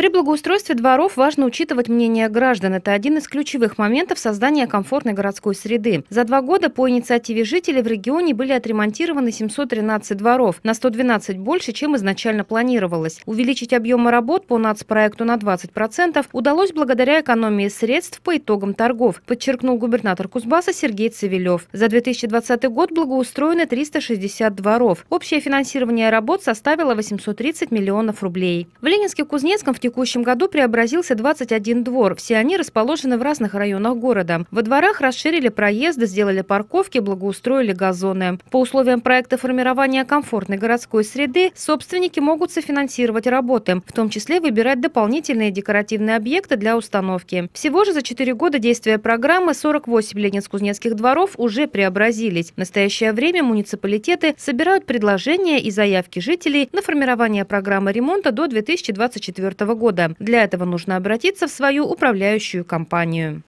При благоустройстве дворов важно учитывать мнение граждан. Это один из ключевых моментов создания комфортной городской среды. За два года по инициативе жителей в регионе были отремонтированы 713 дворов, на 112 больше, чем изначально планировалось. Увеличить объемы работ по нацпроекту на 20% удалось благодаря экономии средств по итогам торгов, подчеркнул губернатор Кузбасса Сергей Цивилев. За 2020 год благоустроены 360 дворов. Общее финансирование работ составило 830 миллионов рублей. В Ленинске-Кузнецком в текущем году преобразился 21 двор. Все они расположены в разных районах города. Во дворах расширили проезды, сделали парковки, благоустроили газоны. По условиям проекта формирования комфортной городской среды собственники могут софинансировать работы, в том числе выбирать дополнительные декоративные объекты для установки. Всего же за 4 года действия программы 48 ленинск-кузнецких дворов уже преобразились. В настоящее время муниципалитеты собирают предложения и заявки жителей на формирование программы ремонта до 2024 года года. Для этого нужно обратиться в свою управляющую компанию.